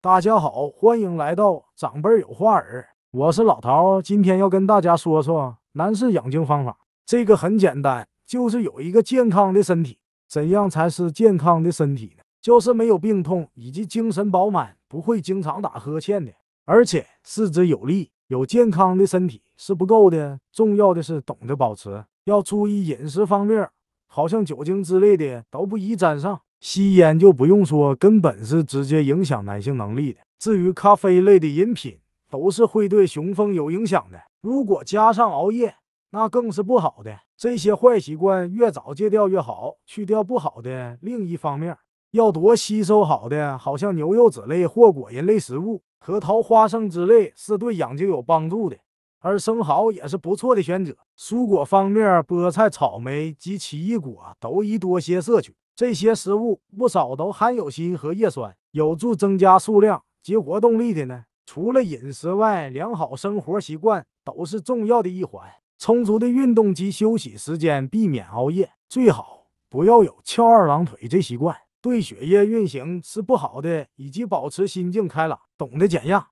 大家好，欢迎来到长辈有话儿，我是老陶，今天要跟大家说说男士养精方法。这个很简单，就是有一个健康的身体。怎样才是健康的身体呢？就是没有病痛，以及精神饱满，不会经常打呵欠的，而且四肢有力。有健康的身体是不够的，重要的是懂得保持，要注意饮食方面，好像酒精之类的都不宜沾上。吸烟就不用说，根本是直接影响男性能力的。至于咖啡类的饮品，都是会对雄风有影响的。如果加上熬夜，那更是不好的。这些坏习惯越早戒掉越好，去掉不好的。另一方面，要多吸收好的，好像牛肉、籽类或果仁类食物，核桃、花生之类是对养睛有帮助的。而生蚝也是不错的选择。蔬果方面，菠菜、草莓及奇异果都宜多些摄取。这些食物不少都含有锌和叶酸，有助增加数量及活动力的呢。除了饮食外，良好生活习惯都是重要的一环。充足的运动及休息时间，避免熬夜，最好不要有翘二郎腿这习惯，对血液运行是不好的，以及保持心境开朗，懂得减压。